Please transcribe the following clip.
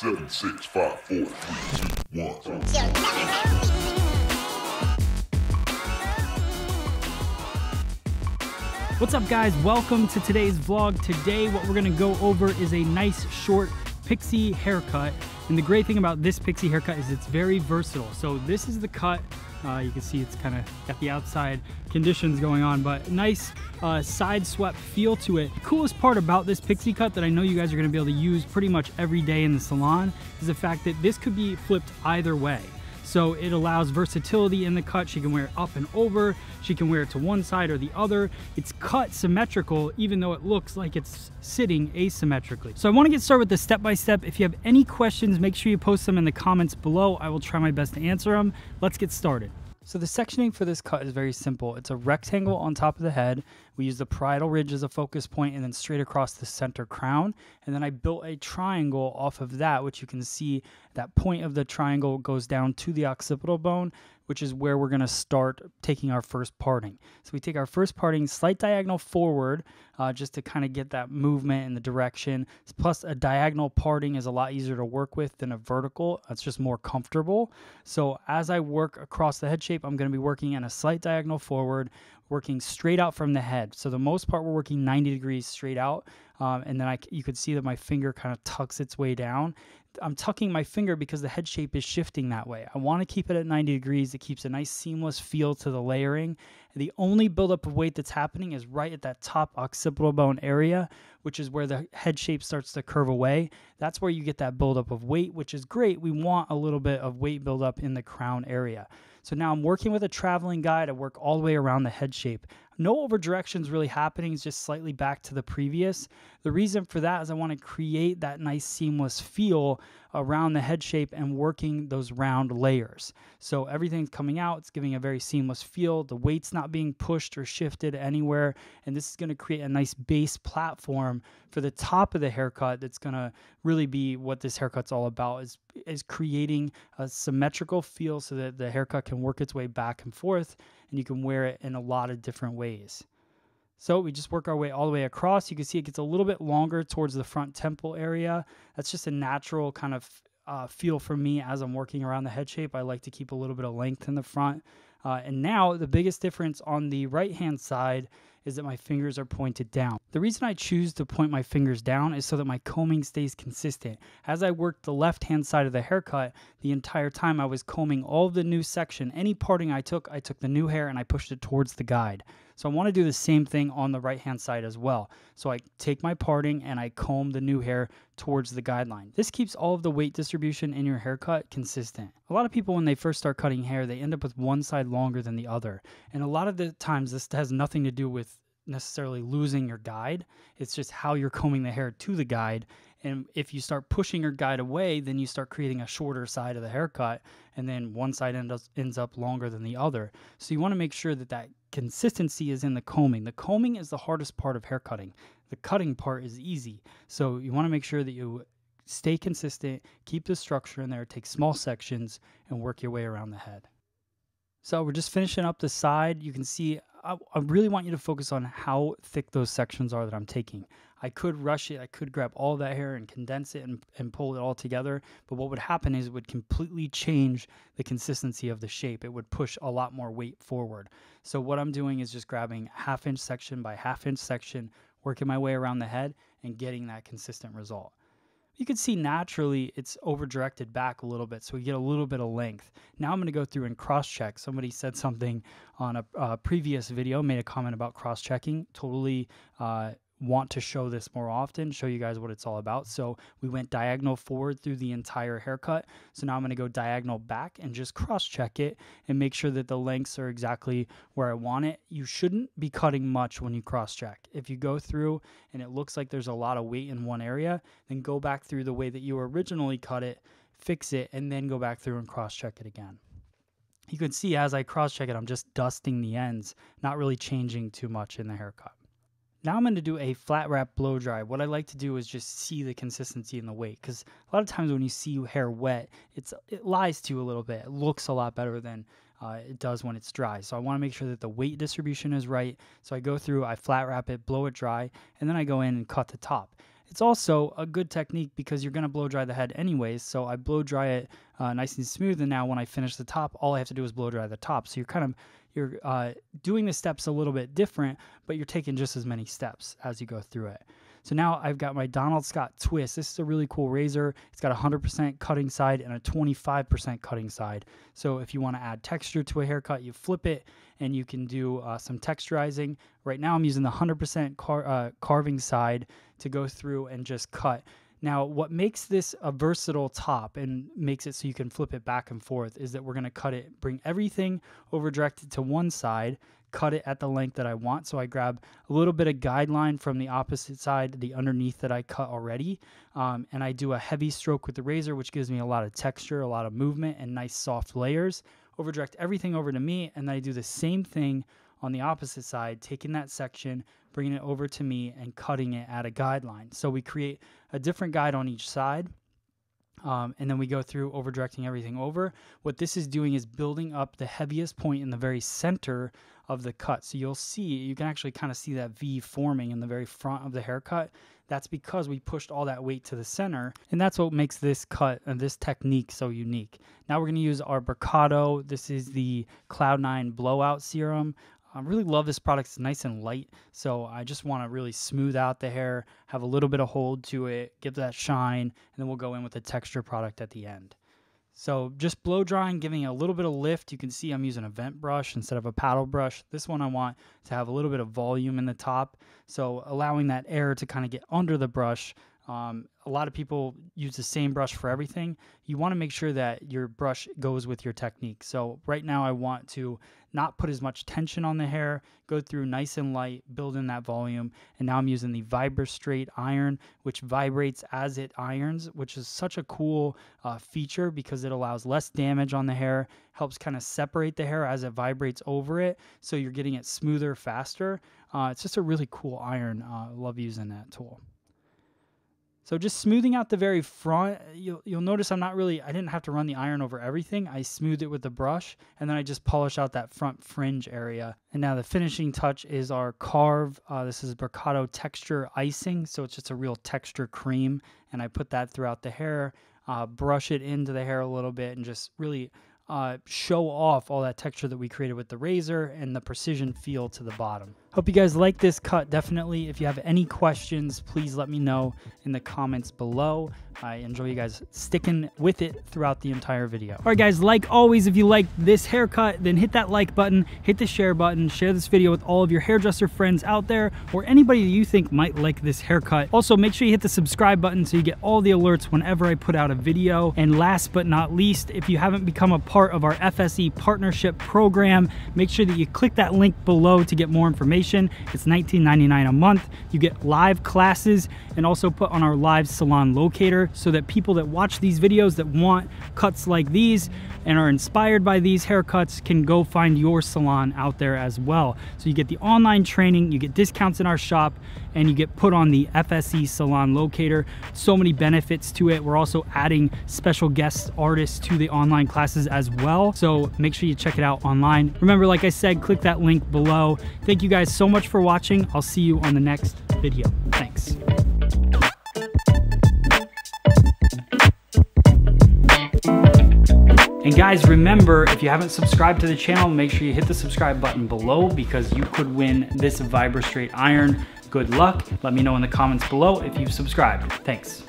seven, six, five, four, three, two, one. What's up, guys? Welcome to today's vlog. Today, what we're gonna go over is a nice, short pixie haircut. And the great thing about this pixie haircut is it's very versatile. So this is the cut uh, you can see it's kind of got the outside conditions going on, but nice uh, side swept feel to it. coolest part about this pixie cut that I know you guys are gonna be able to use pretty much every day in the salon is the fact that this could be flipped either way. So it allows versatility in the cut. She can wear it up and over. She can wear it to one side or the other. It's cut symmetrical, even though it looks like it's sitting asymmetrically. So I wanna get started with the step-by-step. -step. If you have any questions, make sure you post them in the comments below. I will try my best to answer them. Let's get started. So the sectioning for this cut is very simple. It's a rectangle on top of the head. We use the parietal ridge as a focus point and then straight across the center crown. And then I built a triangle off of that, which you can see that point of the triangle goes down to the occipital bone which is where we're going to start taking our first parting. So we take our first parting slight diagonal forward uh, just to kind of get that movement in the direction. Plus, a diagonal parting is a lot easier to work with than a vertical. It's just more comfortable. So as I work across the head shape, I'm going to be working in a slight diagonal forward, working straight out from the head. So the most part, we're working 90 degrees straight out. Um, and then I, you could see that my finger kind of tucks its way down. I'm tucking my finger because the head shape is shifting that way. I want to keep it at 90 degrees. It keeps a nice seamless feel to the layering. And the only buildup of weight that's happening is right at that top occipital bone area, which is where the head shape starts to curve away. That's where you get that buildup of weight, which is great. We want a little bit of weight buildup in the crown area. So now I'm working with a traveling guide. I work all the way around the head shape. No over really happening. It's just slightly back to the previous. The reason for that is I want to create that nice seamless feel around the head shape and working those round layers. So everything's coming out. It's giving a very seamless feel. The weight's not being pushed or shifted anywhere. And this is going to create a nice base platform for the top of the haircut. That's going to really be what this haircut's all about is, is creating a symmetrical feel so that the haircut can work its way back and forth and you can wear it in a lot of different ways ways. So we just work our way all the way across. You can see it gets a little bit longer towards the front temple area. That's just a natural kind of uh, feel for me as I'm working around the head shape. I like to keep a little bit of length in the front. Uh, and now the biggest difference on the right hand side is that my fingers are pointed down. The reason I choose to point my fingers down is so that my combing stays consistent. As I worked the left hand side of the haircut, the entire time I was combing all the new section, any parting I took, I took the new hair and I pushed it towards the guide. So I want to do the same thing on the right hand side as well. So I take my parting and I comb the new hair towards the guideline. This keeps all of the weight distribution in your haircut consistent. A lot of people when they first start cutting hair, they end up with one side longer than the other. And a lot of the times, this has nothing to do with necessarily losing your guide. It's just how you're combing the hair to the guide. And if you start pushing your guide away, then you start creating a shorter side of the haircut, and then one side end up, ends up longer than the other. So you want to make sure that that consistency is in the combing. The combing is the hardest part of hair cutting. The cutting part is easy. So you want to make sure that you stay consistent, keep the structure in there, take small sections, and work your way around the head. So we're just finishing up the side. You can see, I, I really want you to focus on how thick those sections are that I'm taking. I could rush it. I could grab all that hair and condense it and, and pull it all together. But what would happen is it would completely change the consistency of the shape. It would push a lot more weight forward. So what I'm doing is just grabbing half inch section by half inch section, working my way around the head and getting that consistent result you can see naturally it's over directed back a little bit, so we get a little bit of length. Now I'm going to go through and cross check. Somebody said something on a, uh, previous video, made a comment about cross checking. Totally uh, want to show this more often, show you guys what it's all about. So we went diagonal forward through the entire haircut. So now I'm gonna go diagonal back and just cross check it and make sure that the lengths are exactly where I want it. You shouldn't be cutting much when you cross check. If you go through and it looks like there's a lot of weight in one area, then go back through the way that you originally cut it, fix it, and then go back through and cross check it again you can see as I cross check it, I'm just dusting the ends, not really changing too much in the haircut. Now I'm going to do a flat wrap blow dry. What I like to do is just see the consistency in the weight because a lot of times when you see hair wet, it's it lies to you a little bit. It looks a lot better than uh, it does when it's dry. So I want to make sure that the weight distribution is right. So I go through, I flat wrap it, blow it dry, and then I go in and cut the top. It's also a good technique because you're going to blow dry the head anyways. So I blow dry it uh, nice and smooth. And now when I finish the top, all I have to do is blow dry the top. So you're kind of you're uh, doing the steps a little bit different, but you're taking just as many steps as you go through it. So now I've got my Donald Scott Twist. This is a really cool razor. It's got a 100% cutting side and a 25% cutting side. So if you want to add texture to a haircut, you flip it and you can do uh, some texturizing. Right now I'm using the 100% car- uh, carving side to go through and just cut. Now, what makes this a versatile top and makes it so you can flip it back and forth is that we're going to cut it, bring everything over directed to one side, cut it at the length that I want. So I grab a little bit of guideline from the opposite side, the underneath that I cut already. Um, and I do a heavy stroke with the razor, which gives me a lot of texture, a lot of movement, and nice soft layers. Over direct everything over to me. And then I do the same thing on the opposite side, taking that section, bringing it over to me, and cutting it at a guideline. So we create a different guide on each side. Um, and then we go through over directing everything over. What this is doing is building up the heaviest point in the very center of the cut. So you'll see, you can actually kind of see that V forming in the very front of the haircut. That's because we pushed all that weight to the center. And that's what makes this cut and this technique so unique. Now we're going to use our Bricado. This is the Cloud9 Blowout Serum. I really love this product. It's nice and light. So I just want to really smooth out the hair, have a little bit of hold to it, give that shine, and then we'll go in with a texture product at the end. So just blow drying, giving a little bit of lift. You can see I'm using a vent brush instead of a paddle brush. This one I want to have a little bit of volume in the top. So allowing that air to kind of get under the brush um, a lot of people use the same brush for everything. You want to make sure that your brush goes with your technique. So right now I want to not put as much tension on the hair, go through nice and light, build in that volume. And now I'm using the Vibra Straight Iron, which vibrates as it irons, which is such a cool uh, feature because it allows less damage on the hair, helps kind of separate the hair as it vibrates over it. So you're getting it smoother, faster. Uh, it's just a really cool iron. Uh, love using that tool. So just smoothing out the very front, you'll, you'll notice I'm not really, I didn't have to run the iron over everything. I smoothed it with the brush and then I just polish out that front fringe area. And now the finishing touch is our carve. Uh, this is Bricado texture icing. So it's just a real texture cream. And I put that throughout the hair, uh, brush it into the hair a little bit and just really uh, show off all that texture that we created with the razor and the precision feel to the bottom. Hope you guys like this cut. Definitely, if you have any questions, please let me know in the comments below. I enjoy you guys sticking with it throughout the entire video. All right, guys, like always, if you like this haircut, then hit that like button, hit the share button, share this video with all of your hairdresser friends out there or anybody that you think might like this haircut. Also, make sure you hit the subscribe button so you get all the alerts whenever I put out a video. And last but not least, if you haven't become a part of our FSE partnership program. Make sure that you click that link below to get more information. It's $19.99 a month. You get live classes and also put on our live salon locator so that people that watch these videos that want cuts like these and are inspired by these haircuts can go find your salon out there as well. So you get the online training, you get discounts in our shop, and you get put on the FSE salon locator. So many benefits to it. We're also adding special guest artists to the online classes as as well. So make sure you check it out online. Remember, like I said, click that link below. Thank you guys so much for watching. I'll see you on the next video. Thanks. And guys, remember, if you haven't subscribed to the channel, make sure you hit the subscribe button below because you could win this Vibra Straight Iron. Good luck. Let me know in the comments below if you've subscribed. Thanks.